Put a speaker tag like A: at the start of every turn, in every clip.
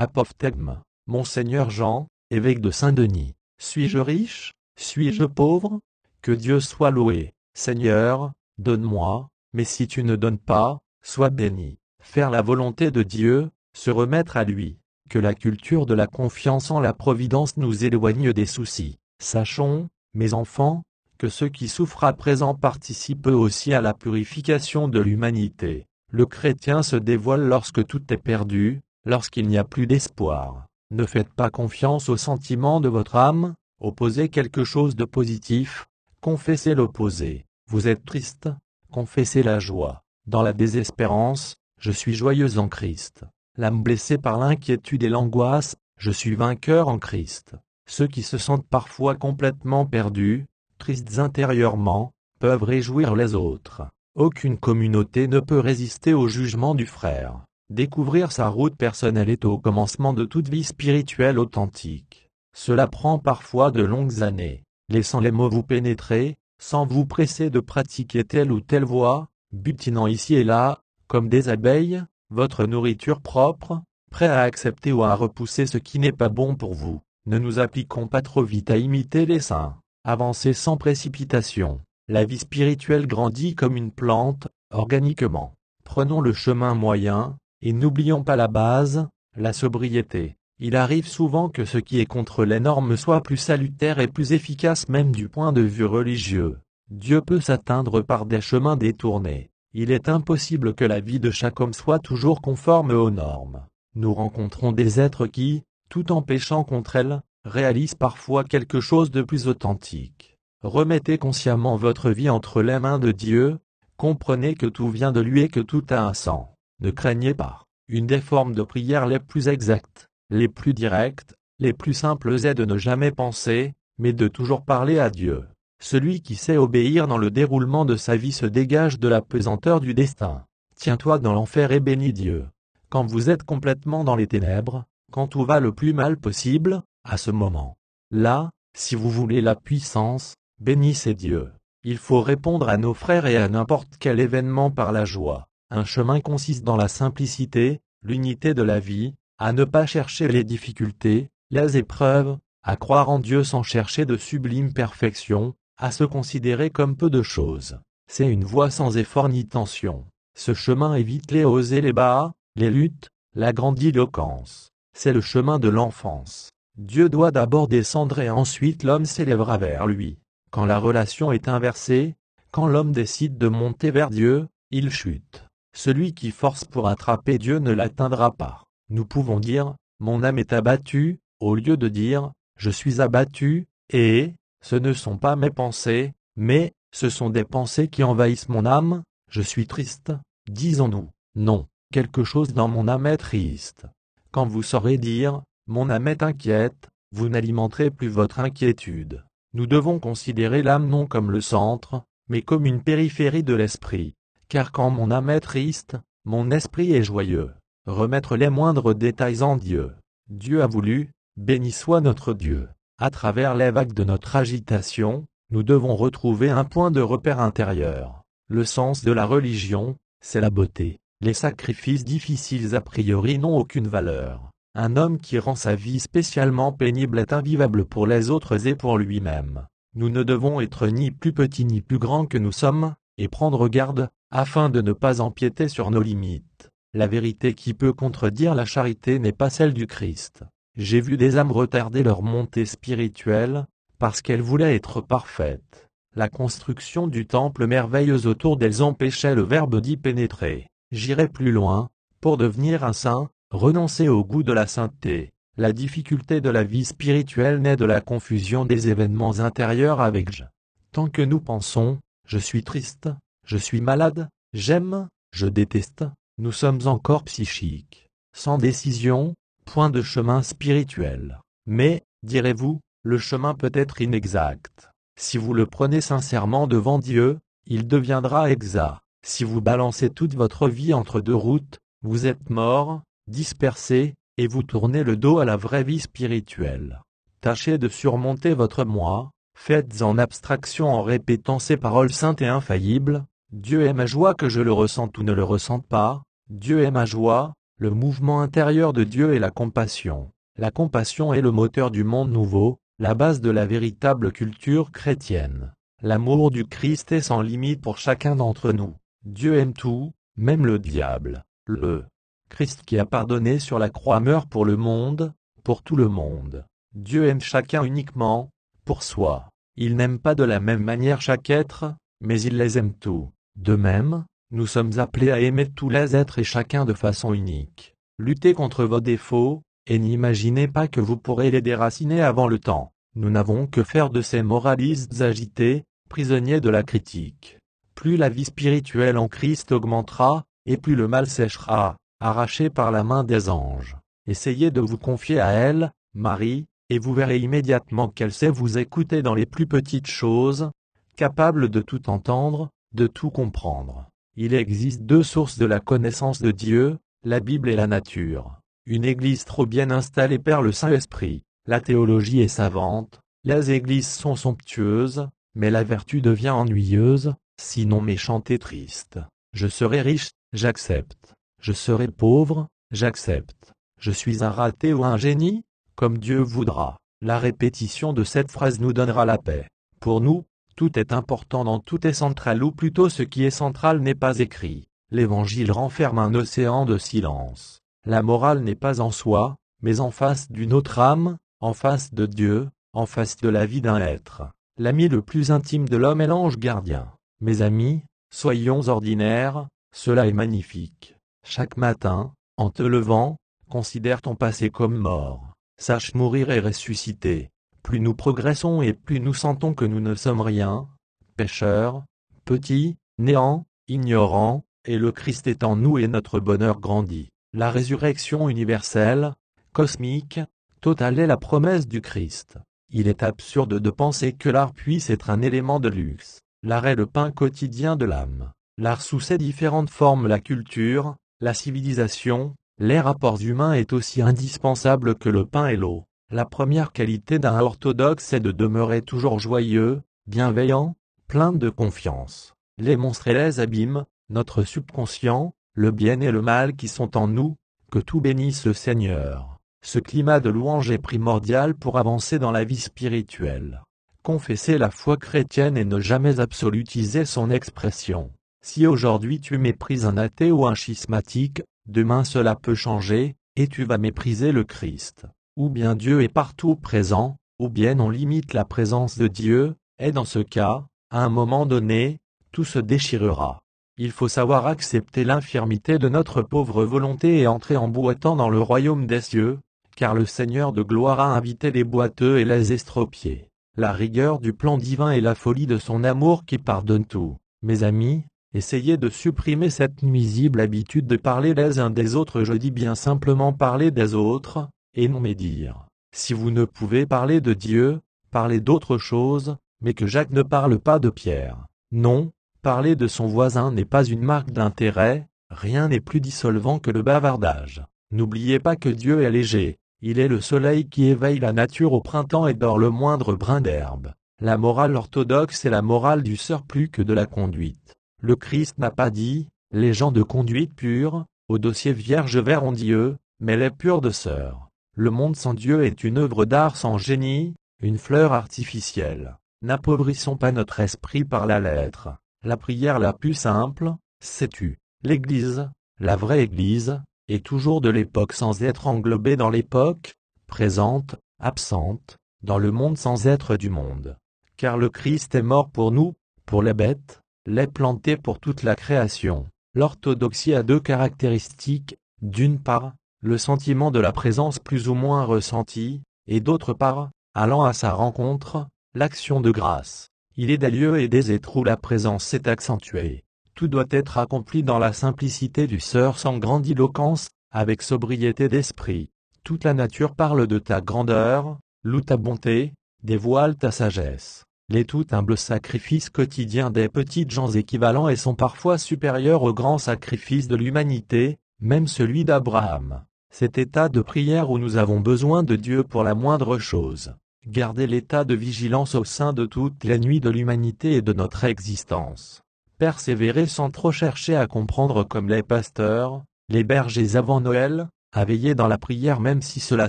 A: Apophthegme, Monseigneur Jean, évêque de Saint-Denis. Suis-je riche Suis-je pauvre Que Dieu soit loué. Seigneur, donne-moi, mais si tu ne donnes pas, sois béni. Faire la volonté de Dieu, se remettre à lui. Que la culture de la confiance en la providence nous éloigne des soucis. Sachons, mes enfants, que ceux qui souffrent à présent participent aussi à la purification de l'humanité. Le chrétien se dévoile lorsque tout est perdu, lorsqu'il n'y a plus d'espoir. Ne faites pas confiance aux sentiments de votre âme, opposez quelque chose de positif, confessez l'opposé. Vous êtes triste, confessez la joie. Dans la désespérance, je suis joyeuse en Christ. L'âme blessée par l'inquiétude et l'angoisse, je suis vainqueur en Christ. Ceux qui se sentent parfois complètement perdus, tristes intérieurement, peuvent réjouir les autres. Aucune communauté ne peut résister au jugement du frère. Découvrir sa route personnelle est au commencement de toute vie spirituelle authentique. Cela prend parfois de longues années. Laissant les mots vous pénétrer, sans vous presser de pratiquer telle ou telle voie, butinant ici et là, comme des abeilles, votre nourriture propre, prêt à accepter ou à repousser ce qui n'est pas bon pour vous. Ne nous appliquons pas trop vite à imiter les saints. Avancez sans précipitation. La vie spirituelle grandit comme une plante, organiquement. Prenons le chemin moyen, et n'oublions pas la base, la sobriété. Il arrive souvent que ce qui est contre les normes soit plus salutaire et plus efficace même du point de vue religieux. Dieu peut s'atteindre par des chemins détournés. Il est impossible que la vie de chaque homme soit toujours conforme aux normes. Nous rencontrons des êtres qui, tout en péchant contre elles, réalisent parfois quelque chose de plus authentique. Remettez consciemment votre vie entre les mains de Dieu, comprenez que tout vient de lui et que tout a un sang. Ne craignez pas. Une des formes de prière les plus exactes, les plus directes, les plus simples est de ne jamais penser, mais de toujours parler à Dieu. Celui qui sait obéir dans le déroulement de sa vie se dégage de la pesanteur du destin. Tiens-toi dans l'enfer et bénis Dieu. Quand vous êtes complètement dans les ténèbres, quand tout va le plus mal possible, à ce moment. Là, si vous voulez la puissance, bénissez Dieu. Il faut répondre à nos frères et à n'importe quel événement par la joie. Un chemin consiste dans la simplicité, l'unité de la vie, à ne pas chercher les difficultés, les épreuves, à croire en Dieu sans chercher de sublime perfection, à se considérer comme peu de choses. C'est une voie sans effort ni tension. Ce chemin évite les hauts et les bas, les luttes, la grandiloquence. C'est le chemin de l'enfance. Dieu doit d'abord descendre et ensuite l'homme s'élèvera vers lui. Quand la relation est inversée, quand l'homme décide de monter vers Dieu, il chute. Celui qui force pour attraper Dieu ne l'atteindra pas. Nous pouvons dire, mon âme est abattue, au lieu de dire, je suis abattu, et, ce ne sont pas mes pensées, mais, ce sont des pensées qui envahissent mon âme, je suis triste, disons-nous, non, quelque chose dans mon âme est triste. Quand vous saurez dire, mon âme est inquiète, vous n'alimenterez plus votre inquiétude. Nous devons considérer l'âme non comme le centre, mais comme une périphérie de l'esprit car quand mon âme est triste, mon esprit est joyeux. Remettre les moindres détails en Dieu. Dieu a voulu, béni soit notre Dieu. À travers les vagues de notre agitation, nous devons retrouver un point de repère intérieur. Le sens de la religion, c'est la beauté. Les sacrifices difficiles a priori n'ont aucune valeur. Un homme qui rend sa vie spécialement pénible est invivable pour les autres et pour lui-même. Nous ne devons être ni plus petits ni plus grands que nous sommes, et prendre garde, afin de ne pas empiéter sur nos limites. La vérité qui peut contredire la charité n'est pas celle du Christ. J'ai vu des âmes retarder leur montée spirituelle, parce qu'elles voulaient être parfaites. La construction du temple merveilleux autour d'elles empêchait le Verbe d'y pénétrer. J'irai plus loin, pour devenir un saint, renoncer au goût de la sainteté. La difficulté de la vie spirituelle naît de la confusion des événements intérieurs avec je. Tant que nous pensons, je suis triste, je suis malade, j'aime, je déteste, nous sommes encore psychiques, sans décision, point de chemin spirituel. Mais, direz-vous, le chemin peut être inexact. Si vous le prenez sincèrement devant Dieu, il deviendra exact. Si vous balancez toute votre vie entre deux routes, vous êtes mort, dispersé, et vous tournez le dos à la vraie vie spirituelle. Tâchez de surmonter votre moi, faites en abstraction en répétant ces paroles saintes et infaillibles, Dieu est ma joie que je le ressente ou ne le ressente pas, Dieu est ma joie, le mouvement intérieur de Dieu est la compassion. La compassion est le moteur du monde nouveau, la base de la véritable culture chrétienne. L'amour du Christ est sans limite pour chacun d'entre nous. Dieu aime tout, même le diable. Le Christ qui a pardonné sur la croix meurt pour le monde, pour tout le monde. Dieu aime chacun uniquement, pour soi. Il n'aime pas de la même manière chaque être, mais il les aime tous. De même, nous sommes appelés à aimer tous les êtres et chacun de façon unique. Luttez contre vos défauts, et n'imaginez pas que vous pourrez les déraciner avant le temps. Nous n'avons que faire de ces moralistes agités, prisonniers de la critique. Plus la vie spirituelle en Christ augmentera, et plus le mal séchera, arraché par la main des anges. Essayez de vous confier à elle, Marie, et vous verrez immédiatement qu'elle sait vous écouter dans les plus petites choses, capable de tout entendre, de tout comprendre. Il existe deux sources de la connaissance de Dieu, la Bible et la nature. Une église trop bien installée perd le Saint-Esprit. La théologie est savante, les églises sont somptueuses, mais la vertu devient ennuyeuse, sinon méchante et triste. Je serai riche, j'accepte. Je serai pauvre, j'accepte. Je suis un raté ou un génie, comme Dieu voudra. La répétition de cette phrase nous donnera la paix. Pour nous, tout est important dans tout est central ou plutôt ce qui est central n'est pas écrit. L'évangile renferme un océan de silence. La morale n'est pas en soi, mais en face d'une autre âme, en face de Dieu, en face de la vie d'un être. L'ami le plus intime de l'homme est l'ange gardien. Mes amis, soyons ordinaires, cela est magnifique. Chaque matin, en te levant, considère ton passé comme mort. Sache mourir et ressusciter. Plus nous progressons et plus nous sentons que nous ne sommes rien, pécheurs, petits, néants, ignorants, et le Christ est en nous et notre bonheur grandit. La résurrection universelle, cosmique, totale est la promesse du Christ. Il est absurde de penser que l'art puisse être un élément de luxe. L'art est le pain quotidien de l'âme. L'art sous ses différentes formes, la culture, la civilisation, les rapports humains est aussi indispensable que le pain et l'eau. La première qualité d'un orthodoxe est de demeurer toujours joyeux, bienveillant, plein de confiance. monstres et les abîmes, notre subconscient, le bien et le mal qui sont en nous, que tout bénisse le Seigneur. Ce climat de louange est primordial pour avancer dans la vie spirituelle. Confessez la foi chrétienne et ne jamais absolutiser son expression. Si aujourd'hui tu méprises un athée ou un schismatique, demain cela peut changer, et tu vas mépriser le Christ ou bien Dieu est partout présent, ou bien on limite la présence de Dieu, et dans ce cas, à un moment donné, tout se déchirera. Il faut savoir accepter l'infirmité de notre pauvre volonté et entrer en boitant dans le royaume des cieux, car le Seigneur de gloire a invité les boiteux et les estropiés. La rigueur du plan divin et la folie de son amour qui pardonne tout. Mes amis, essayez de supprimer cette nuisible habitude de parler les uns des autres. Je dis bien simplement parler des autres, et non dire, Si vous ne pouvez parler de Dieu, parlez d'autre chose, mais que Jacques ne parle pas de Pierre. Non, parler de son voisin n'est pas une marque d'intérêt, rien n'est plus dissolvant que le bavardage. N'oubliez pas que Dieu est léger, il est le soleil qui éveille la nature au printemps et dort le moindre brin d'herbe. La morale orthodoxe est la morale du plus que de la conduite. Le Christ n'a pas dit, les gens de conduite pure, au dossier vierge verront Dieu, mais les purs de sœur. Le monde sans Dieu est une œuvre d'art sans génie, une fleur artificielle. N'appauvrissons pas notre esprit par la lettre. La prière la plus simple, sais-tu, l'Église, la vraie Église, est toujours de l'époque sans être englobée dans l'époque, présente, absente, dans le monde sans être du monde. Car le Christ est mort pour nous, pour les bêtes, les planté pour toute la création. L'orthodoxie a deux caractéristiques, d'une part, le sentiment de la présence plus ou moins ressenti, et d'autre part, allant à sa rencontre, l'action de grâce. Il est des lieux et des êtres où la présence s'est accentuée. Tout doit être accompli dans la simplicité du sœur sans grandiloquence, avec sobriété d'esprit. Toute la nature parle de ta grandeur, loue ta bonté, dévoile ta sagesse. Les tout humbles sacrifices quotidiens des petites gens équivalents et sont parfois supérieurs aux grands sacrifices de l'humanité, même celui d'Abraham. Cet état de prière où nous avons besoin de Dieu pour la moindre chose. Garder l'état de vigilance au sein de toutes les nuits de l'humanité et de notre existence. Persévérer sans trop chercher à comprendre comme les pasteurs, les bergers avant Noël, à veiller dans la prière même si cela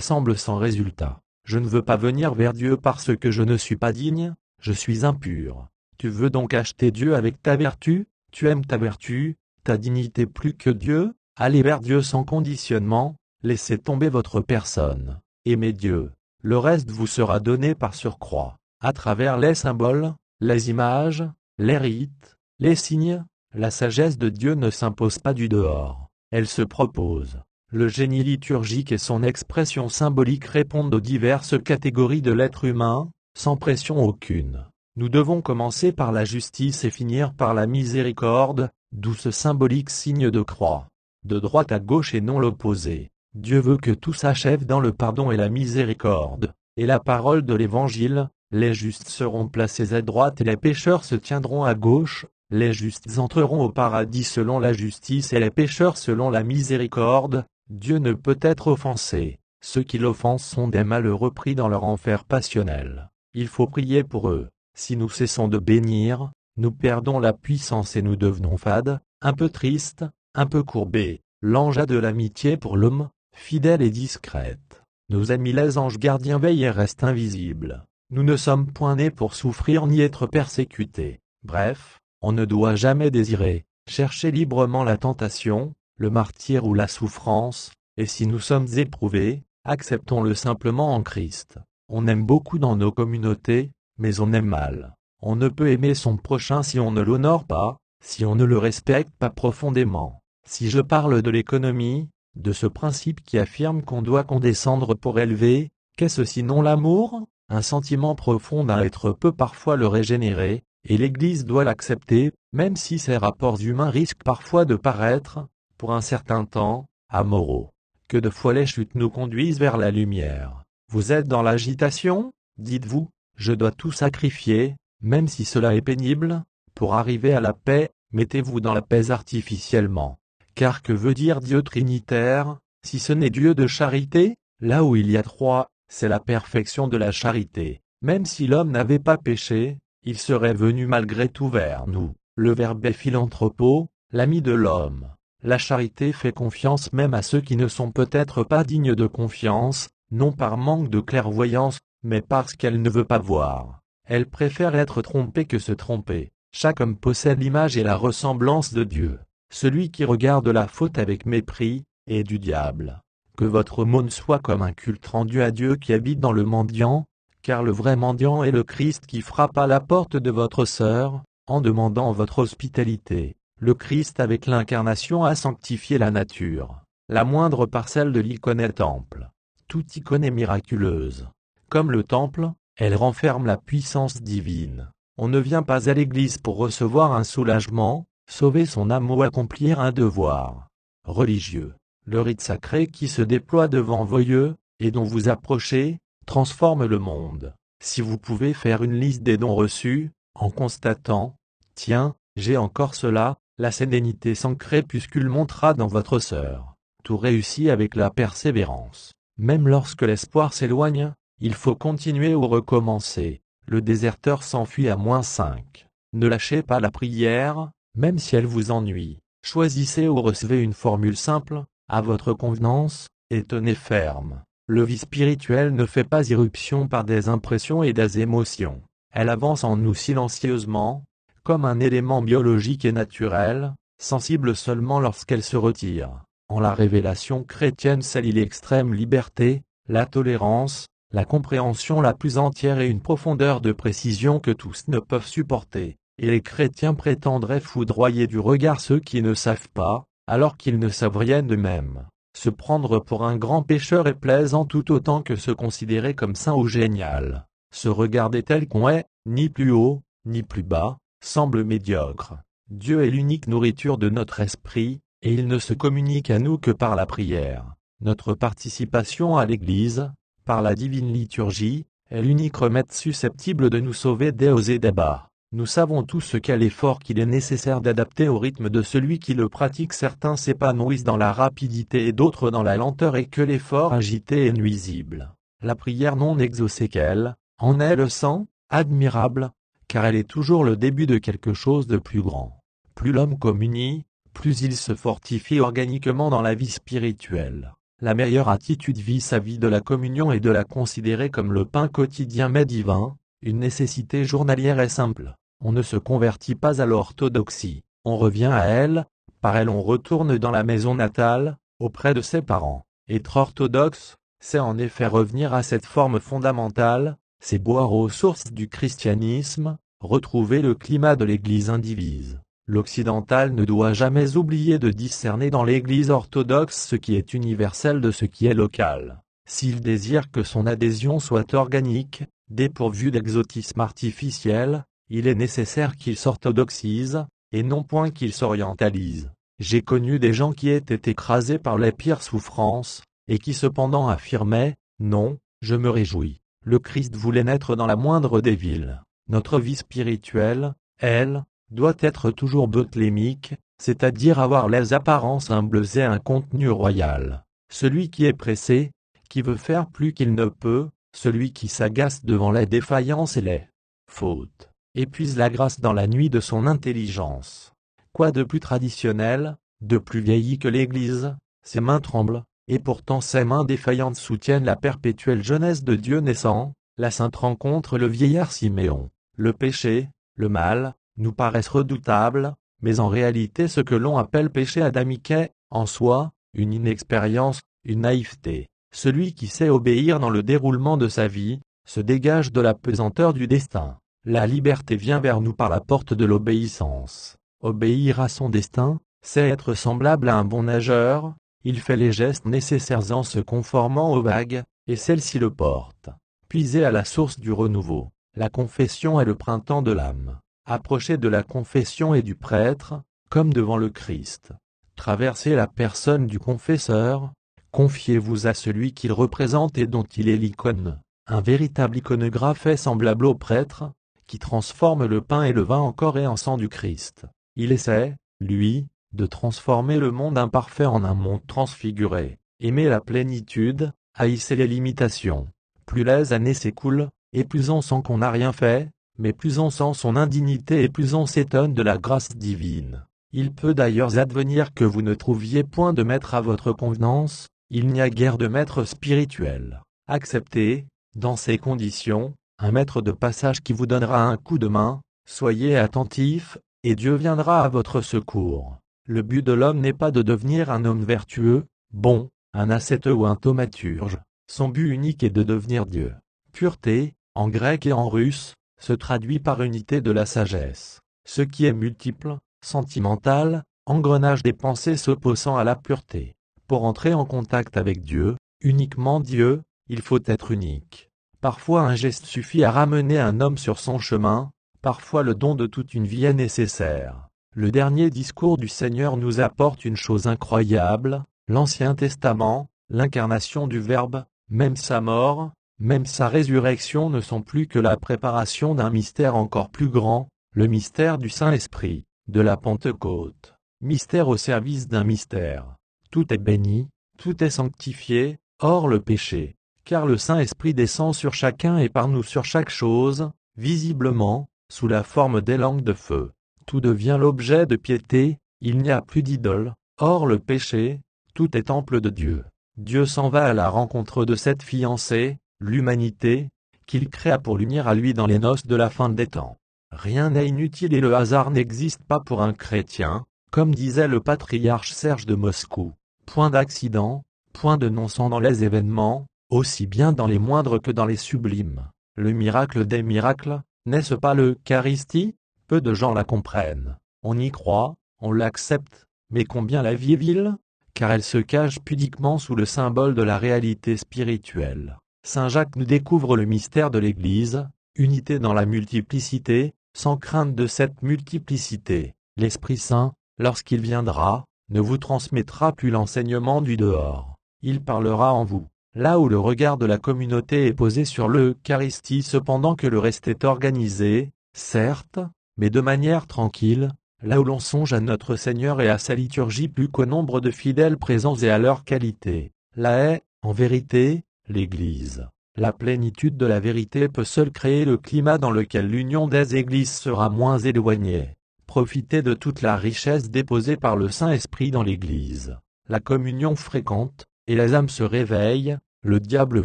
A: semble sans résultat. Je ne veux pas venir vers Dieu parce que je ne suis pas digne, je suis impur. Tu veux donc acheter Dieu avec ta vertu, tu aimes ta vertu, ta dignité plus que Dieu, aller vers Dieu sans conditionnement, Laissez tomber votre personne. Aimez Dieu. Le reste vous sera donné par surcroît, à travers les symboles, les images, les rites, les signes. La sagesse de Dieu ne s'impose pas du dehors, elle se propose. Le génie liturgique et son expression symbolique répondent aux diverses catégories de l'être humain, sans pression aucune. Nous devons commencer par la justice et finir par la miséricorde, d'où ce symbolique signe de croix. De droite à gauche et non l'opposé. Dieu veut que tout s'achève dans le pardon et la miséricorde, et la parole de l'Évangile, les justes seront placés à droite et les pécheurs se tiendront à gauche, les justes entreront au paradis selon la justice et les pécheurs selon la miséricorde, Dieu ne peut être offensé, ceux qui l'offensent sont des malheureux pris dans leur enfer passionnel, il faut prier pour eux, si nous cessons de bénir, nous perdons la puissance et nous devenons fades, un peu tristes, un peu courbés, l'ange a de l'amitié pour l'homme, Fidèle et discrète, nos amis les anges gardiens veillent et restent invisibles. Nous ne sommes point nés pour souffrir ni être persécutés. Bref, on ne doit jamais désirer, chercher librement la tentation, le martyr ou la souffrance, et si nous sommes éprouvés, acceptons-le simplement en Christ. On aime beaucoup dans nos communautés, mais on aime mal. On ne peut aimer son prochain si on ne l'honore pas, si on ne le respecte pas profondément. Si je parle de l'économie, de ce principe qui affirme qu'on doit condescendre pour élever, qu'est-ce sinon l'amour Un sentiment profond d'un être peut parfois le régénérer, et l'Église doit l'accepter, même si ses rapports humains risquent parfois de paraître, pour un certain temps, amoraux. Que de fois les chutes nous conduisent vers la lumière. Vous êtes dans l'agitation Dites-vous, je dois tout sacrifier, même si cela est pénible, pour arriver à la paix, mettez-vous dans la paix artificiellement. Car que veut dire Dieu trinitaire, si ce n'est Dieu de charité Là où il y a trois, c'est la perfection de la charité. Même si l'homme n'avait pas péché, il serait venu malgré tout vers nous. Le Verbe est philanthropo, l'ami de l'homme. La charité fait confiance même à ceux qui ne sont peut-être pas dignes de confiance, non par manque de clairvoyance, mais parce qu'elle ne veut pas voir. Elle préfère être trompée que se tromper. Chaque homme possède l'image et la ressemblance de Dieu. Celui qui regarde la faute avec mépris, est du diable. Que votre aumône soit comme un culte rendu à Dieu qui habite dans le mendiant, car le vrai mendiant est le Christ qui frappe à la porte de votre sœur, en demandant votre hospitalité. Le Christ avec l'incarnation a sanctifié la nature, la moindre parcelle de l'icône est temple. Toute icône est miraculeuse. Comme le temple, elle renferme la puissance divine. On ne vient pas à l'église pour recevoir un soulagement, sauver son âme ou accomplir un devoir religieux. Le rite sacré qui se déploie devant vos yeux, et dont vous approchez, transforme le monde. Si vous pouvez faire une liste des dons reçus, en constatant, tiens, j'ai encore cela, la sérénité sans crépuscule montera dans votre sœur. Tout réussit avec la persévérance. Même lorsque l'espoir s'éloigne, il faut continuer ou recommencer. Le déserteur s'enfuit à moins 5. Ne lâchez pas la prière, même si elle vous ennuie. Choisissez ou recevez une formule simple, à votre convenance, et tenez ferme. Le vie spirituel ne fait pas irruption par des impressions et des émotions. Elle avance en nous silencieusement, comme un élément biologique et naturel, sensible seulement lorsqu'elle se retire. En la révélation chrétienne s'allie l'extrême liberté, la tolérance, la compréhension la plus entière et une profondeur de précision que tous ne peuvent supporter et les chrétiens prétendraient foudroyer du regard ceux qui ne savent pas, alors qu'ils ne savent rien d'eux-mêmes. Se prendre pour un grand pécheur est plaisant tout autant que se considérer comme saint ou génial. Se regarder tel qu'on est, ni plus haut, ni plus bas, semble médiocre. Dieu est l'unique nourriture de notre esprit, et il ne se communique à nous que par la prière. Notre participation à l'Église, par la divine liturgie, est l'unique remède susceptible de nous sauver des hauts et des bas. Nous savons tous quel effort qu'il est nécessaire d'adapter au rythme de celui qui le pratique. Certains s'épanouissent dans la rapidité et d'autres dans la lenteur et que l'effort agité est nuisible. La prière non exaucée qu'elle, en est le sang, admirable, car elle est toujours le début de quelque chose de plus grand. Plus l'homme communie, plus il se fortifie organiquement dans la vie spirituelle. La meilleure attitude vis sa vie de la communion est de la considérer comme le pain quotidien mais divin, une nécessité journalière et simple. On ne se convertit pas à l'orthodoxie, on revient à elle, par elle on retourne dans la maison natale, auprès de ses parents. Être orthodoxe, c'est en effet revenir à cette forme fondamentale, c'est boire aux sources du christianisme, retrouver le climat de l'Église indivise. L'occidental ne doit jamais oublier de discerner dans l'Église orthodoxe ce qui est universel de ce qui est local. S'il désire que son adhésion soit organique, dépourvue d'exotisme artificiel, il est nécessaire qu'ils s'orthodoxise, et non point qu'ils s'orientalise. J'ai connu des gens qui étaient écrasés par les pires souffrances, et qui cependant affirmaient, non, je me réjouis. Le Christ voulait naître dans la moindre des villes. Notre vie spirituelle, elle, doit être toujours botlémique, c'est-à-dire avoir les apparences humbles et un contenu royal. Celui qui est pressé, qui veut faire plus qu'il ne peut, celui qui s'agace devant les défaillances et les fautes épuise la grâce dans la nuit de son intelligence. Quoi de plus traditionnel, de plus vieilli que l'Église Ses mains tremblent, et pourtant ses mains défaillantes soutiennent la perpétuelle jeunesse de Dieu naissant, la sainte rencontre le vieillard Siméon. Le péché, le mal, nous paraissent redoutables, mais en réalité ce que l'on appelle péché adamique est, en soi, une inexpérience, une naïveté. Celui qui sait obéir dans le déroulement de sa vie, se dégage de la pesanteur du destin. La liberté vient vers nous par la porte de l'obéissance. Obéir à son destin, c'est être semblable à un bon nageur, il fait les gestes nécessaires en se conformant aux vagues, et celles-ci le portent. Puisez à la source du renouveau, la confession est le printemps de l'âme. Approchez de la confession et du prêtre, comme devant le Christ. Traversez la personne du confesseur, confiez-vous à celui qu'il représente et dont il est l'icône. Un véritable iconographe est semblable au prêtre, qui transforme le pain et le vin en corps et en sang du Christ. Il essaie, lui, de transformer le monde imparfait en un monde transfiguré. Aimer la plénitude, haïsser les limitations. Plus les années s'écoulent, et plus on sent qu'on n'a rien fait, mais plus on sent son indignité et plus on s'étonne de la grâce divine. Il peut d'ailleurs advenir que vous ne trouviez point de maître à votre convenance, il n'y a guère de maître spirituel. Acceptez, dans ces conditions, un maître de passage qui vous donnera un coup de main, soyez attentif, et Dieu viendra à votre secours. Le but de l'homme n'est pas de devenir un homme vertueux, bon, un ascète ou un thaumaturge, son but unique est de devenir Dieu. Pureté, en grec et en russe, se traduit par unité de la sagesse. Ce qui est multiple, sentimental, engrenage des pensées s'opposant à la pureté. Pour entrer en contact avec Dieu, uniquement Dieu, il faut être unique. Parfois un geste suffit à ramener un homme sur son chemin, parfois le don de toute une vie est nécessaire. Le dernier discours du Seigneur nous apporte une chose incroyable, l'Ancien Testament, l'incarnation du Verbe, même sa mort, même sa résurrection ne sont plus que la préparation d'un mystère encore plus grand, le mystère du Saint-Esprit, de la Pentecôte. Mystère au service d'un mystère. Tout est béni, tout est sanctifié, hors le péché car le Saint-Esprit descend sur chacun et par nous sur chaque chose, visiblement, sous la forme des langues de feu. Tout devient l'objet de piété, il n'y a plus d'idole, or le péché, tout est temple de Dieu. Dieu s'en va à la rencontre de cette fiancée, l'humanité, qu'il créa pour l'unir à lui dans les noces de la fin des temps. Rien n'est inutile et le hasard n'existe pas pour un chrétien, comme disait le patriarche Serge de Moscou. Point d'accident, point de non-sens dans les événements, aussi bien dans les moindres que dans les sublimes. Le miracle des miracles, n'est-ce pas l'Eucharistie Peu de gens la comprennent. On y croit, on l'accepte, mais combien la vie est vile Car elle se cache pudiquement sous le symbole de la réalité spirituelle. Saint Jacques nous découvre le mystère de l'Église, unité dans la multiplicité, sans crainte de cette multiplicité. L'Esprit Saint, lorsqu'il viendra, ne vous transmettra plus l'enseignement du dehors. Il parlera en vous là où le regard de la communauté est posé sur l'Eucharistie cependant que le reste est organisé, certes, mais de manière tranquille, là où l'on songe à notre Seigneur et à sa liturgie plus qu'au nombre de fidèles présents et à leur qualité. Là est, en vérité, l'Église. La plénitude de la vérité peut seule créer le climat dans lequel l'union des Églises sera moins éloignée. Profitez de toute la richesse déposée par le Saint-Esprit dans l'Église. La communion fréquente, et les âmes se réveillent, le diable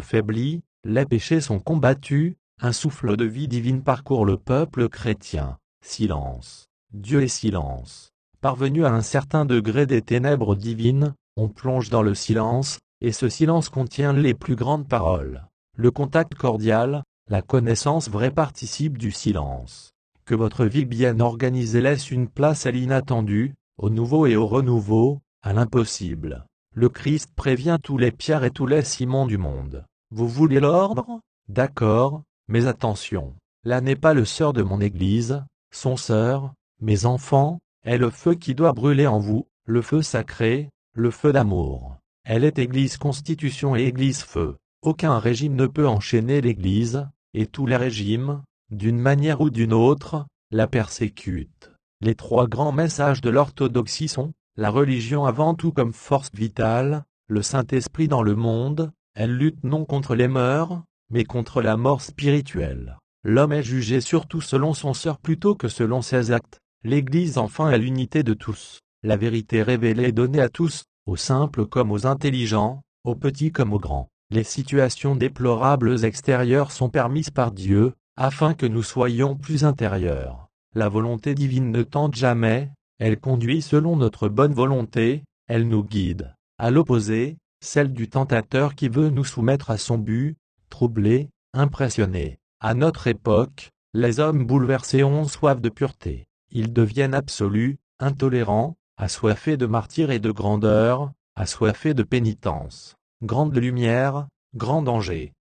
A: faiblit, les péchés sont combattus, un souffle de vie divine parcourt le peuple chrétien. Silence. Dieu est silence. Parvenu à un certain degré des ténèbres divines, on plonge dans le silence, et ce silence contient les plus grandes paroles. Le contact cordial, la connaissance vraie participe du silence. Que votre vie bien organisée laisse une place à l'inattendu, au nouveau et au renouveau, à l'impossible. Le Christ prévient tous les pierres et tous les Simon du monde. Vous voulez l'ordre D'accord, mais attention. Là n'est pas le sœur de mon Église, son sœur, mes enfants, est le feu qui doit brûler en vous, le feu sacré, le feu d'amour. Elle est Église Constitution et Église Feu. Aucun régime ne peut enchaîner l'Église, et tous les régimes, d'une manière ou d'une autre, la persécutent. Les trois grands messages de l'orthodoxie sont la religion avant tout comme force vitale, le Saint-Esprit dans le monde, elle lutte non contre les mœurs, mais contre la mort spirituelle. L'homme est jugé surtout selon son sort plutôt que selon ses actes. L'Église enfin est l'unité de tous. La vérité révélée est donnée à tous, aux simples comme aux intelligents, aux petits comme aux grands. Les situations déplorables extérieures sont permises par Dieu, afin que nous soyons plus intérieurs. La volonté divine ne tente jamais, elle conduit selon notre bonne volonté, elle nous guide. À l'opposé, celle du tentateur qui veut nous soumettre à son but, troublé, impressionné. À notre époque, les hommes bouleversés ont soif de pureté. Ils deviennent absolus, intolérants, assoiffés de martyrs et de grandeur, assoiffés de pénitence. Grande lumière, grand danger.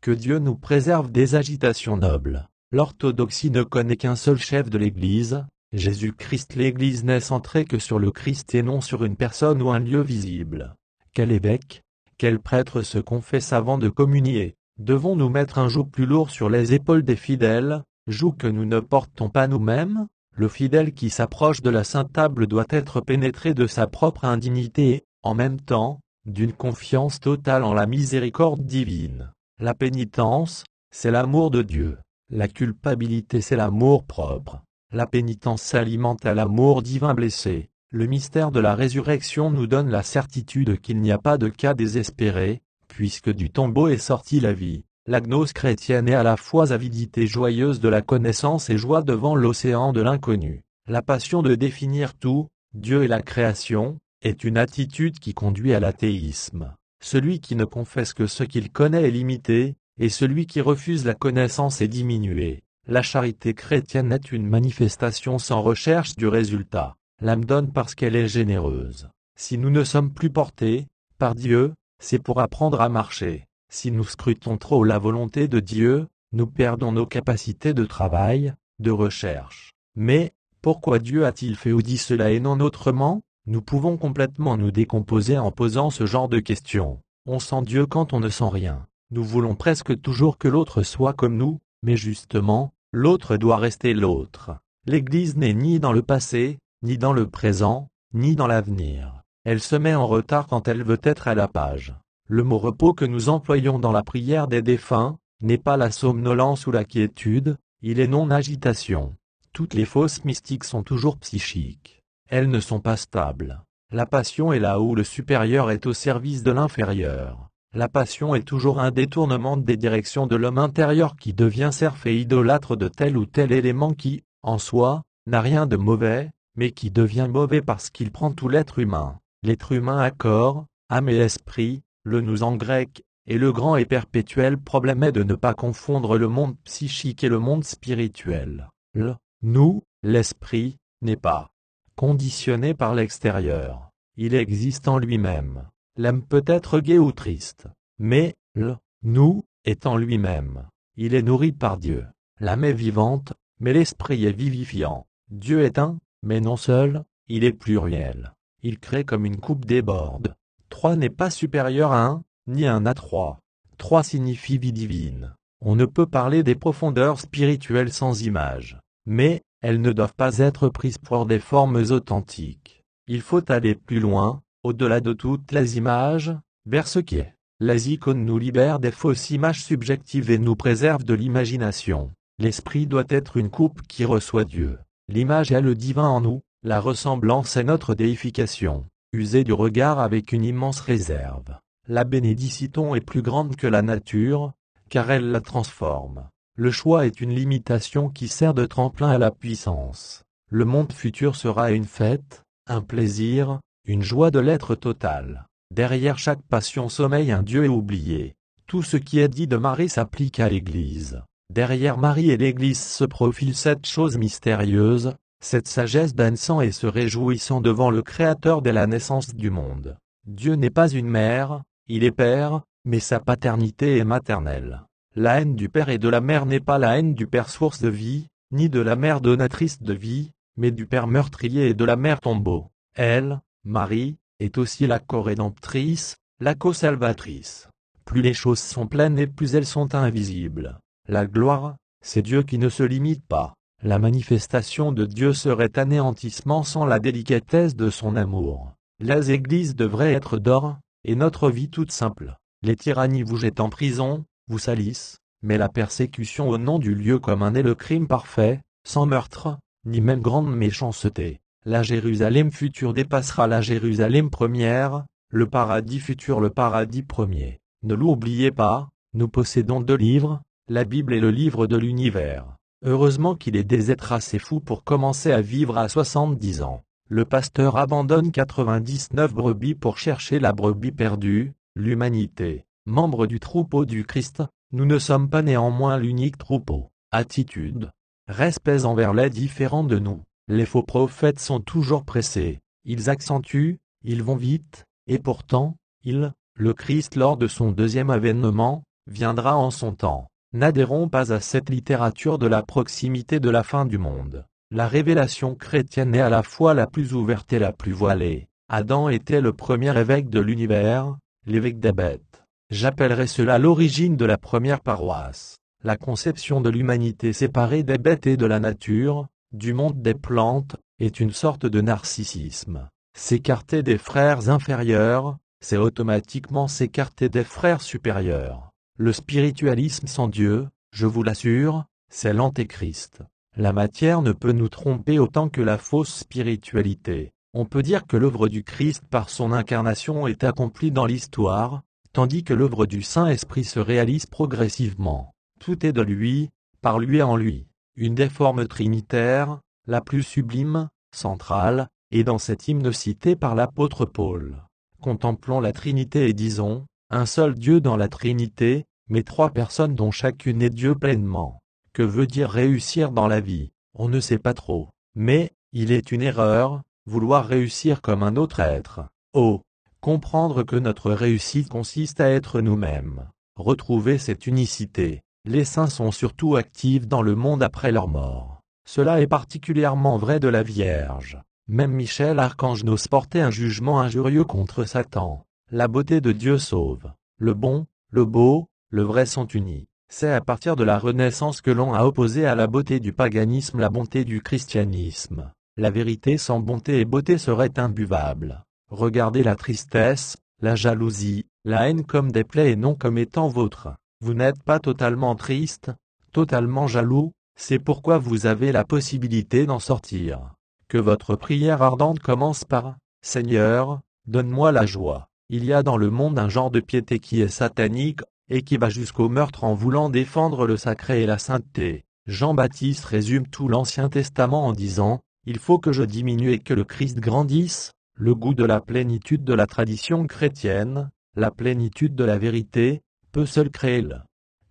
A: Que Dieu nous préserve des agitations nobles. L'orthodoxie ne connaît qu'un seul chef de l'Église, Jésus-Christ L'Église n'est centrée que sur le Christ et non sur une personne ou un lieu visible. Quel évêque, quel prêtre se confesse avant de communier Devons-nous mettre un joug plus lourd sur les épaules des fidèles, joug que nous ne portons pas nous-mêmes Le fidèle qui s'approche de la Sainte Table doit être pénétré de sa propre indignité et, en même temps, d'une confiance totale en la miséricorde divine. La pénitence, c'est l'amour de Dieu. La culpabilité, c'est l'amour propre. La pénitence s'alimente à l'amour divin blessé. Le mystère de la résurrection nous donne la certitude qu'il n'y a pas de cas désespéré, puisque du tombeau est sortie la vie. La gnose chrétienne est à la fois avidité joyeuse de la connaissance et joie devant l'océan de l'inconnu. La passion de définir tout, Dieu et la création, est une attitude qui conduit à l'athéisme. Celui qui ne confesse que ce qu'il connaît est limité, et celui qui refuse la connaissance est diminué. La charité chrétienne est une manifestation sans recherche du résultat. L'âme donne parce qu'elle est généreuse. Si nous ne sommes plus portés, par Dieu, c'est pour apprendre à marcher. Si nous scrutons trop la volonté de Dieu, nous perdons nos capacités de travail, de recherche. Mais, pourquoi Dieu a-t-il fait ou dit cela et non autrement Nous pouvons complètement nous décomposer en posant ce genre de questions. On sent Dieu quand on ne sent rien. Nous voulons presque toujours que l'autre soit comme nous, mais justement, l'autre doit rester l'autre. L'Église n'est ni dans le passé, ni dans le présent, ni dans l'avenir. Elle se met en retard quand elle veut être à la page. Le mot repos que nous employons dans la prière des défunts, n'est pas la somnolence ou la quiétude, il est non-agitation. Toutes les fausses mystiques sont toujours psychiques. Elles ne sont pas stables. La passion est là où le supérieur est au service de l'inférieur. La passion est toujours un détournement des directions de l'homme intérieur qui devient serf et idolâtre de tel ou tel élément qui, en soi, n'a rien de mauvais, mais qui devient mauvais parce qu'il prend tout l'être humain. L'être humain à corps, âme et esprit, le nous en grec, et le grand et perpétuel problème est de ne pas confondre le monde psychique et le monde spirituel. Le nous, l'esprit, n'est pas conditionné par l'extérieur. Il existe en lui-même l'âme peut être gaie ou triste. Mais, le nous est en lui-même. Il est nourri par Dieu. L'âme est vivante, mais l'esprit est vivifiant. Dieu est un, mais non seul, il est pluriel. Il crée comme une coupe déborde. Trois n'est pas supérieur à un, ni un à trois. Trois signifie vie divine. On ne peut parler des profondeurs spirituelles sans images. Mais, elles ne doivent pas être prises pour des formes authentiques. Il faut aller plus loin, au-delà de toutes les images, ce qui est. les icônes nous libèrent des fausses images subjectives et nous préserve de l'imagination. L'esprit doit être une coupe qui reçoit Dieu. L'image est le divin en nous, la ressemblance est notre déification. Usez du regard avec une immense réserve. La bénédiction est plus grande que la nature, car elle la transforme. Le choix est une limitation qui sert de tremplin à la puissance. Le monde futur sera une fête, un plaisir, une joie de l'être total. Derrière chaque passion sommeille un Dieu oublié. Tout ce qui est dit de Marie s'applique à l'Église. Derrière Marie et l'Église se profile cette chose mystérieuse, cette sagesse dansant et se réjouissant devant le Créateur dès la naissance du monde. Dieu n'est pas une mère, il est Père, mais sa paternité est maternelle. La haine du Père et de la Mère n'est pas la haine du Père source de vie, ni de la Mère donatrice de vie, mais du Père meurtrier et de la Mère tombeau. Elle, Marie, est aussi la co-rédemptrice, la co-salvatrice. Plus les choses sont pleines et plus elles sont invisibles. La gloire, c'est Dieu qui ne se limite pas. La manifestation de Dieu serait anéantissement sans la délicatesse de son amour. Les églises devraient être d'or, et notre vie toute simple. Les tyrannies vous jettent en prison, vous salissent, mais la persécution au nom du lieu commun est le crime parfait, sans meurtre, ni même grande méchanceté. La Jérusalem future dépassera la Jérusalem première, le paradis futur le paradis premier. Ne l'oubliez pas, nous possédons deux livres, la Bible et le livre de l'univers. Heureusement qu'il est des êtres assez fous pour commencer à vivre à 70 ans. Le pasteur abandonne 99 brebis pour chercher la brebis perdue, l'humanité. Membre du troupeau du Christ, nous ne sommes pas néanmoins l'unique troupeau. Attitude. Respect envers les différents de nous. Les faux prophètes sont toujours pressés, ils accentuent, ils vont vite, et pourtant, il, le Christ lors de son deuxième avènement, viendra en son temps. N'adhérons pas à cette littérature de la proximité de la fin du monde. La révélation chrétienne est à la fois la plus ouverte et la plus voilée. Adam était le premier évêque de l'univers, l'évêque des bêtes. J'appellerai cela l'origine de la première paroisse. La conception de l'humanité séparée des bêtes et de la nature, du monde des plantes, est une sorte de narcissisme. S'écarter des frères inférieurs, c'est automatiquement s'écarter des frères supérieurs. Le spiritualisme sans Dieu, je vous l'assure, c'est l'antéchrist. La matière ne peut nous tromper autant que la fausse spiritualité. On peut dire que l'œuvre du Christ par son incarnation est accomplie dans l'histoire, tandis que l'œuvre du Saint-Esprit se réalise progressivement. Tout est de lui, par lui et en lui une des formes trinitaires, la plus sublime, centrale, est dans cet hymne cité par l'apôtre Paul. Contemplons la Trinité et disons, un seul Dieu dans la Trinité, mais trois personnes dont chacune est Dieu pleinement. Que veut dire réussir dans la vie On ne sait pas trop. Mais, il est une erreur, vouloir réussir comme un autre être. Oh Comprendre que notre réussite consiste à être nous-mêmes. Retrouver cette unicité. Les saints sont surtout actifs dans le monde après leur mort. Cela est particulièrement vrai de la Vierge. Même Michel Archange n'ose porter un jugement injurieux contre Satan. La beauté de Dieu sauve. Le bon, le beau, le vrai sont unis. C'est à partir de la Renaissance que l'on a opposé à la beauté du paganisme la bonté du christianisme. La vérité sans bonté et beauté serait imbuvable. Regardez la tristesse, la jalousie, la haine comme des plaies et non comme étant vôtres. Vous n'êtes pas totalement triste, totalement jaloux, c'est pourquoi vous avez la possibilité d'en sortir. Que votre prière ardente commence par Seigneur, donne-moi la joie. Il y a dans le monde un genre de piété qui est satanique, et qui va jusqu'au meurtre en voulant défendre le sacré et la sainteté. Jean-Baptiste résume tout l'Ancien Testament en disant Il faut que je diminue et que le Christ grandisse, le goût de la plénitude de la tradition chrétienne, la plénitude de la vérité, peut seul créer le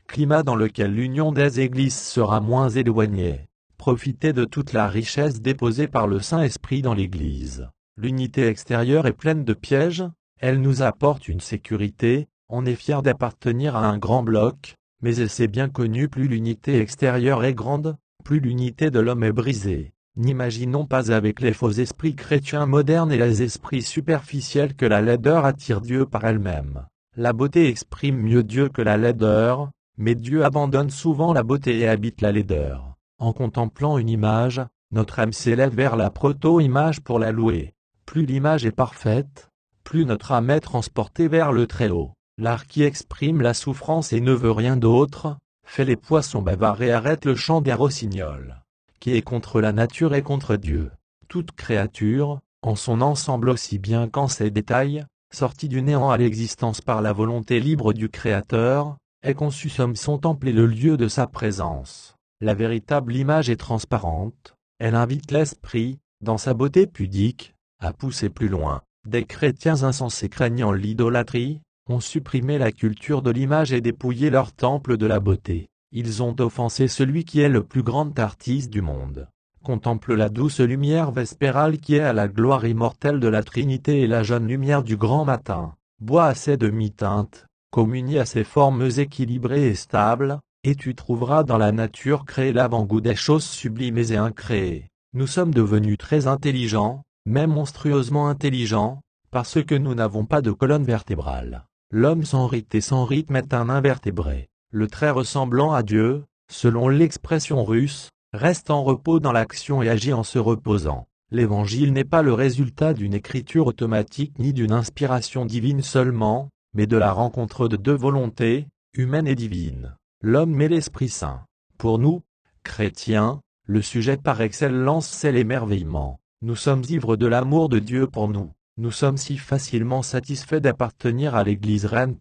A: climat dans lequel l'union des églises sera moins éloignée. Profitez de toute la richesse déposée par le Saint-Esprit dans l'Église. L'unité extérieure est pleine de pièges, elle nous apporte une sécurité, on est fier d'appartenir à un grand bloc, mais elle s'est bien connu plus l'unité extérieure est grande, plus l'unité de l'homme est brisée. N'imaginons pas avec les faux esprits chrétiens modernes et les esprits superficiels que la laideur attire Dieu par elle-même. La beauté exprime mieux Dieu que la laideur, mais Dieu abandonne souvent la beauté et habite la laideur. En contemplant une image, notre âme s'élève vers la proto-image pour la louer. Plus l'image est parfaite, plus notre âme est transportée vers le Très-Haut. L'art qui exprime la souffrance et ne veut rien d'autre, fait les poissons bavards et arrête le chant des rossignols, qui est contre la nature et contre Dieu. Toute créature, en son ensemble aussi bien qu'en ses détails, sortie du néant à l'existence par la volonté libre du Créateur, est conçu somme son temple et le lieu de sa présence. La véritable image est transparente, elle invite l'esprit, dans sa beauté pudique, à pousser plus loin. Des chrétiens insensés craignant l'idolâtrie, ont supprimé la culture de l'image et dépouillé leur temple de la beauté. Ils ont offensé celui qui est le plus grand artiste du monde contemple la douce lumière vespérale qui est à la gloire immortelle de la Trinité et la jeune lumière du grand matin, bois à ses demi-teintes, communie à ses formes équilibrées et stables, et tu trouveras dans la nature créée l'avant-goût des choses sublimes et incréées. Nous sommes devenus très intelligents, mais monstrueusement intelligents, parce que nous n'avons pas de colonne vertébrale. L'homme sans rite et sans rythme est un invertébré, le trait ressemblant à Dieu, selon l'expression russe, reste en repos dans l'action et agit en se reposant. L'évangile n'est pas le résultat d'une écriture automatique ni d'une inspiration divine seulement, mais de la rencontre de deux volontés, humaine et divine, l'homme et l'Esprit Saint. Pour nous, chrétiens, le sujet par excellence c'est l'émerveillement. Nous sommes ivres de l'amour de Dieu pour nous. Nous sommes si facilement satisfaits d'appartenir à l'Église reine.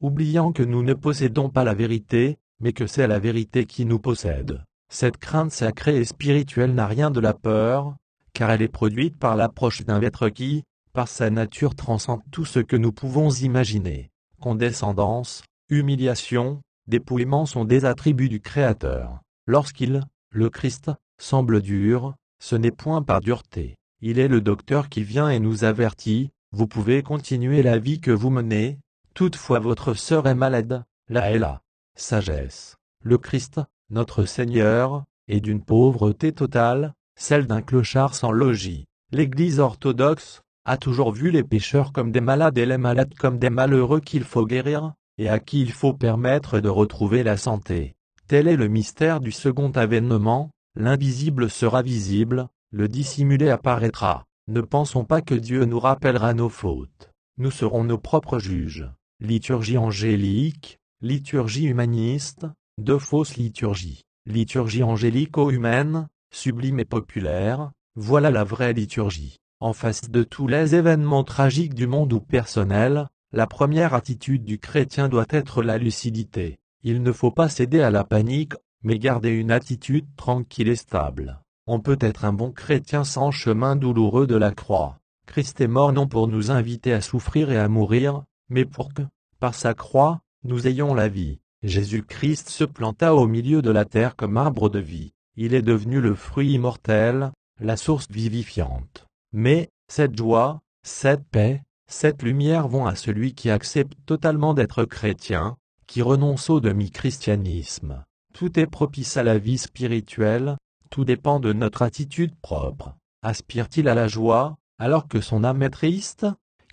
A: Oubliant que nous ne possédons pas la vérité, mais que c'est la vérité qui nous possède. Cette crainte sacrée et spirituelle n'a rien de la peur, car elle est produite par l'approche d'un être qui, par sa nature, transcende tout ce que nous pouvons imaginer. Condescendance, humiliation, dépouillement sont des attributs du Créateur. Lorsqu'il, le Christ, semble dur, ce n'est point par dureté. Il est le docteur qui vient et nous avertit, vous pouvez continuer la vie que vous menez, toutefois votre sœur est malade, là est là, sagesse. Le Christ, notre Seigneur, est d'une pauvreté totale, celle d'un clochard sans logis. L'Église orthodoxe a toujours vu les pécheurs comme des malades et les malades comme des malheureux qu'il faut guérir, et à qui il faut permettre de retrouver la santé. Tel est le mystère du second avènement, l'invisible sera visible, le dissimulé apparaîtra. Ne pensons pas que Dieu nous rappellera nos fautes. Nous serons nos propres juges. Liturgie angélique, liturgie humaniste, deux fausses liturgies, liturgie angélico-humaine, sublime et populaire, voilà la vraie liturgie. En face de tous les événements tragiques du monde ou personnel, la première attitude du chrétien doit être la lucidité. Il ne faut pas céder à la panique, mais garder une attitude tranquille et stable. On peut être un bon chrétien sans chemin douloureux de la croix. Christ est mort non pour nous inviter à souffrir et à mourir, mais pour que, par sa croix, nous ayons la vie. Jésus-Christ se planta au milieu de la terre comme arbre de vie, il est devenu le fruit immortel, la source vivifiante. Mais, cette joie, cette paix, cette lumière vont à celui qui accepte totalement d'être chrétien, qui renonce au demi-christianisme. Tout est propice à la vie spirituelle, tout dépend de notre attitude propre. Aspire-t-il à la joie, alors que son âme est triste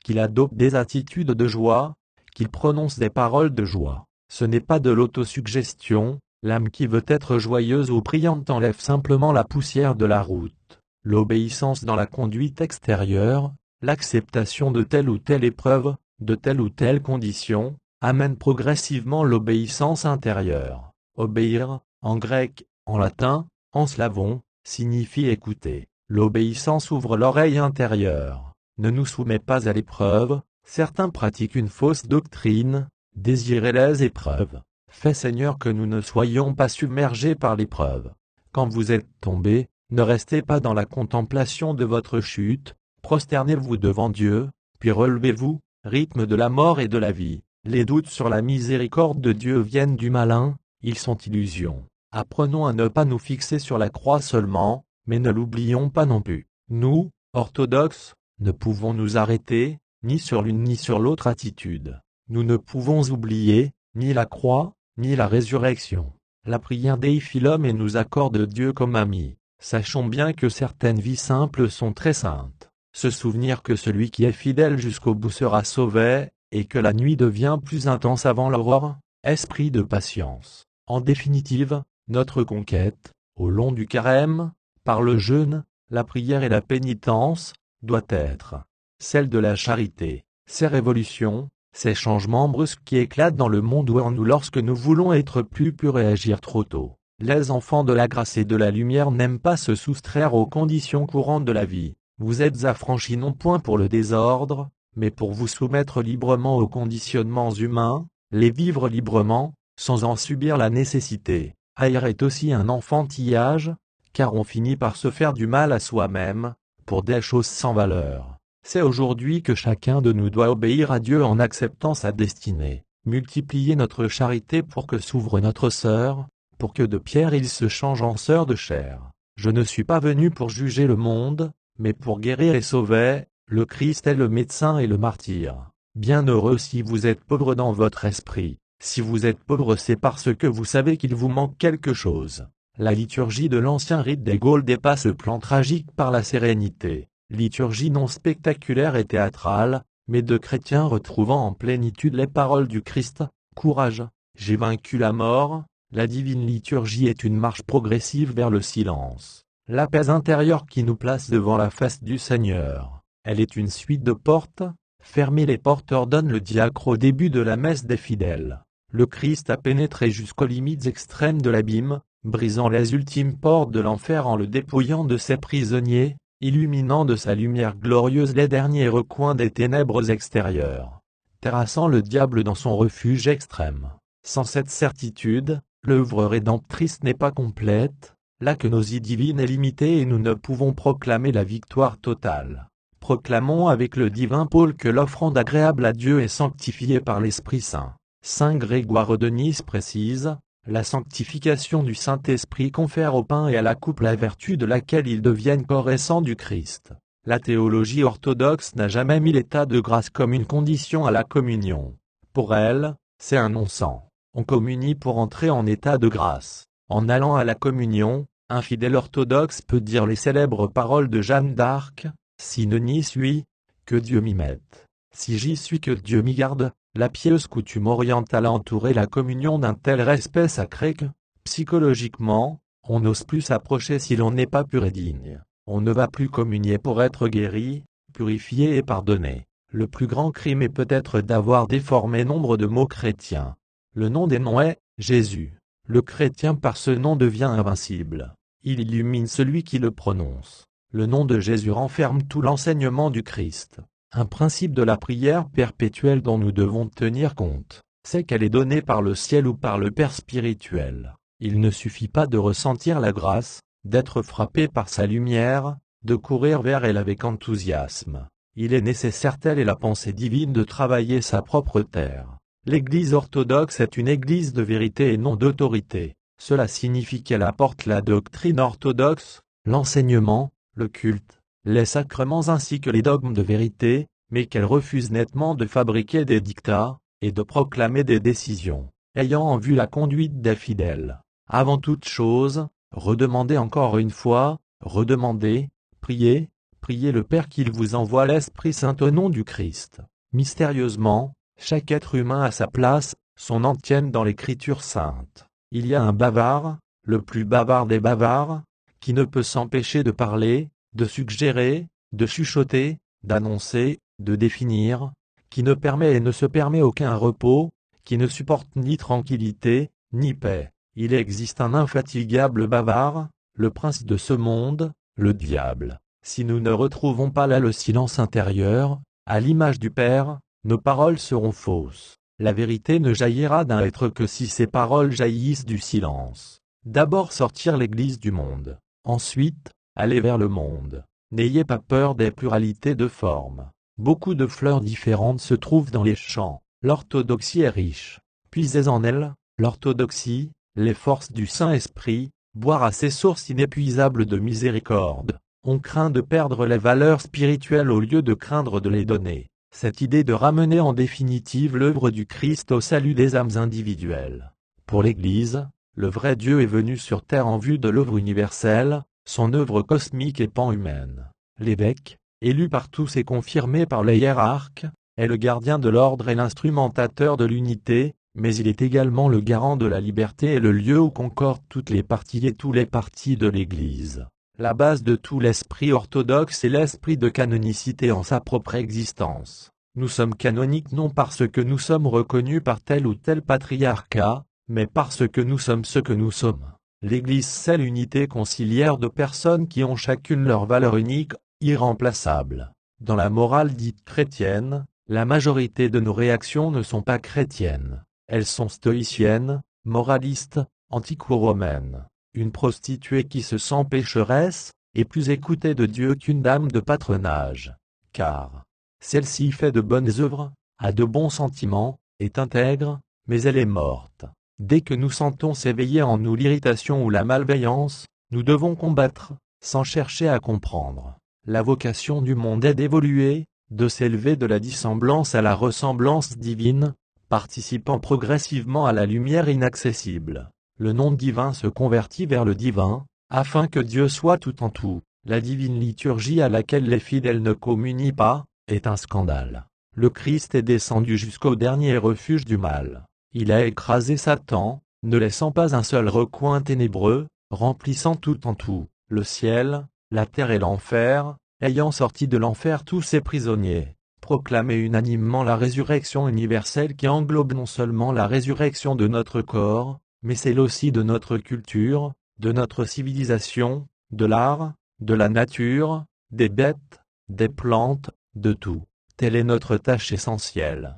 A: Qu'il adopte des attitudes de joie, qu'il prononce des paroles de joie. Ce n'est pas de l'autosuggestion, l'âme qui veut être joyeuse ou priante enlève simplement la poussière de la route, l'obéissance dans la conduite extérieure, l'acceptation de telle ou telle épreuve, de telle ou telle condition, amène progressivement l'obéissance intérieure. Obéir, en grec, en latin, en slavon, signifie écouter. L'obéissance ouvre l'oreille intérieure, ne nous soumet pas à l'épreuve, certains pratiquent une fausse doctrine, Désirez les épreuves. Fais Seigneur que nous ne soyons pas submergés par l'épreuve. Quand vous êtes tombés, ne restez pas dans la contemplation de votre chute, prosternez-vous devant Dieu, puis relevez-vous, rythme de la mort et de la vie. Les doutes sur la miséricorde de Dieu viennent du malin, ils sont illusions. Apprenons à ne pas nous fixer sur la croix seulement, mais ne l'oublions pas non plus. Nous, orthodoxes, ne pouvons nous arrêter, ni sur l'une ni sur l'autre attitude. Nous ne pouvons oublier, ni la croix, ni la résurrection. La prière déifie l'homme et nous accorde Dieu comme ami. Sachons bien que certaines vies simples sont très saintes. Se souvenir que celui qui est fidèle jusqu'au bout sera sauvé, et que la nuit devient plus intense avant l'aurore, esprit de patience. En définitive, notre conquête, au long du carême, par le jeûne, la prière et la pénitence, doit être celle de la charité. Ces révolutions, ces changements brusques qui éclatent dans le monde ou en nous lorsque nous voulons être plus purs et agir trop tôt. Les enfants de la grâce et de la lumière n'aiment pas se soustraire aux conditions courantes de la vie. Vous êtes affranchis non point pour le désordre, mais pour vous soumettre librement aux conditionnements humains, les vivre librement, sans en subir la nécessité. Aïr est aussi un enfantillage, car on finit par se faire du mal à soi-même, pour des choses sans valeur. C'est aujourd'hui que chacun de nous doit obéir à Dieu en acceptant sa destinée, Multipliez notre charité pour que s'ouvre notre sœur, pour que de pierre il se change en sœur de chair. Je ne suis pas venu pour juger le monde, mais pour guérir et sauver, le Christ est le médecin et le martyr. Bienheureux si vous êtes pauvre dans votre esprit. Si vous êtes pauvre c'est parce que vous savez qu'il vous manque quelque chose. La liturgie de l'ancien rite des Gaules dépasse ce plan tragique par la sérénité liturgie non spectaculaire et théâtrale, mais de chrétiens retrouvant en plénitude les paroles du Christ, courage, j'ai vaincu la mort, la divine liturgie est une marche progressive vers le silence, la paix intérieure qui nous place devant la face du Seigneur, elle est une suite de portes, fermées les portes ordonne le diacre au début de la messe des fidèles, le Christ a pénétré jusqu'aux limites extrêmes de l'abîme, brisant les ultimes portes de l'enfer en le dépouillant de ses prisonniers, illuminant de sa lumière glorieuse les derniers recoins des ténèbres extérieures, terrassant le diable dans son refuge extrême. Sans cette certitude, l'œuvre rédemptrice n'est pas complète, Là nos idées divines est limitée et nous ne pouvons proclamer la victoire totale. Proclamons avec le divin Pôle que l'offrande agréable à Dieu est sanctifiée par l'Esprit Saint. Saint Grégoire de Nice précise, la sanctification du Saint-Esprit confère au pain et à la coupe la vertu de laquelle ils deviennent corps et du Christ. La théologie orthodoxe n'a jamais mis l'état de grâce comme une condition à la communion. Pour elle, c'est un non-sens. On communie pour entrer en état de grâce. En allant à la communion, un fidèle orthodoxe peut dire les célèbres paroles de Jeanne d'Arc, Si ne n'y suis, que Dieu m'y mette. Si j'y suis que Dieu m'y garde, la pieuse coutume orientale a entouré la communion d'un tel respect sacré que, psychologiquement, on n'ose plus s'approcher si l'on n'est pas pur et digne. On ne va plus communier pour être guéri, purifié et pardonné. Le plus grand crime est peut-être d'avoir déformé nombre de mots chrétiens. Le nom des noms est Jésus. Le chrétien par ce nom devient invincible. Il illumine celui qui le prononce. Le nom de Jésus renferme tout l'enseignement du Christ. Un principe de la prière perpétuelle dont nous devons tenir compte, c'est qu'elle est donnée par le ciel ou par le Père spirituel. Il ne suffit pas de ressentir la grâce, d'être frappé par sa lumière, de courir vers elle avec enthousiasme. Il est nécessaire telle est la pensée divine de travailler sa propre terre. L'Église orthodoxe est une Église de vérité et non d'autorité. Cela signifie qu'elle apporte la doctrine orthodoxe, l'enseignement, le culte, les sacrements ainsi que les dogmes de vérité, mais qu'elle refuse nettement de fabriquer des dictats, et de proclamer des décisions, ayant en vue la conduite des fidèles. Avant toute chose, redemandez encore une fois, redemandez, priez, priez le Père qu'il vous envoie l'Esprit Saint au nom du Christ. Mystérieusement, chaque être humain a sa place, son antienne dans l'Écriture sainte. Il y a un bavard, le plus bavard des bavards, qui ne peut s'empêcher de parler, de suggérer, de chuchoter, d'annoncer, de définir, qui ne permet et ne se permet aucun repos, qui ne supporte ni tranquillité, ni paix. Il existe un infatigable bavard, le prince de ce monde, le diable. Si nous ne retrouvons pas là le silence intérieur, à l'image du Père, nos paroles seront fausses. La vérité ne jaillira d'un être que si ses paroles jaillissent du silence. D'abord sortir l'Église du monde. Ensuite, Allez vers le monde. N'ayez pas peur des pluralités de formes. Beaucoup de fleurs différentes se trouvent dans les champs. L'orthodoxie est riche. Puisez en elle, l'orthodoxie, les forces du Saint-Esprit, boire à ses sources inépuisables de miséricorde. On craint de perdre les valeurs spirituelles au lieu de craindre de les donner. Cette idée de ramener en définitive l'œuvre du Christ au salut des âmes individuelles. Pour l'Église, le vrai Dieu est venu sur terre en vue de l'œuvre universelle, son œuvre cosmique est panhumaine. L'évêque, élu par tous et confirmé par les hiérarques, est le gardien de l'ordre et l'instrumentateur de l'unité, mais il est également le garant de la liberté et le lieu où concordent toutes les parties et tous les partis de l'Église. La base de tout l'esprit orthodoxe est l'esprit de canonicité en sa propre existence. Nous sommes canoniques non parce que nous sommes reconnus par tel ou tel patriarcat, mais parce que nous sommes ce que nous sommes. L'Église c'est l'unité conciliaire de personnes qui ont chacune leur valeur unique, irremplaçable. Dans la morale dite chrétienne, la majorité de nos réactions ne sont pas chrétiennes. Elles sont stoïciennes, moralistes, antico-romaines. Une prostituée qui se sent pécheresse, est plus écoutée de Dieu qu'une dame de patronage. Car, celle-ci fait de bonnes œuvres, a de bons sentiments, est intègre, mais elle est morte. Dès que nous sentons s'éveiller en nous l'irritation ou la malveillance, nous devons combattre, sans chercher à comprendre. La vocation du monde est d'évoluer, de s'élever de la dissemblance à la ressemblance divine, participant progressivement à la lumière inaccessible. Le non divin se convertit vers le divin, afin que Dieu soit tout en tout. La divine liturgie à laquelle les fidèles ne communient pas, est un scandale. Le Christ est descendu jusqu'au dernier refuge du mal. Il a écrasé Satan, ne laissant pas un seul recoin ténébreux, remplissant tout en tout, le ciel, la terre et l'enfer, ayant sorti de l'enfer tous ses prisonniers, proclamé unanimement la résurrection universelle qui englobe non seulement la résurrection de notre corps, mais celle aussi de notre culture, de notre civilisation, de l'art, de la nature, des bêtes, des plantes, de tout. Telle est notre tâche essentielle.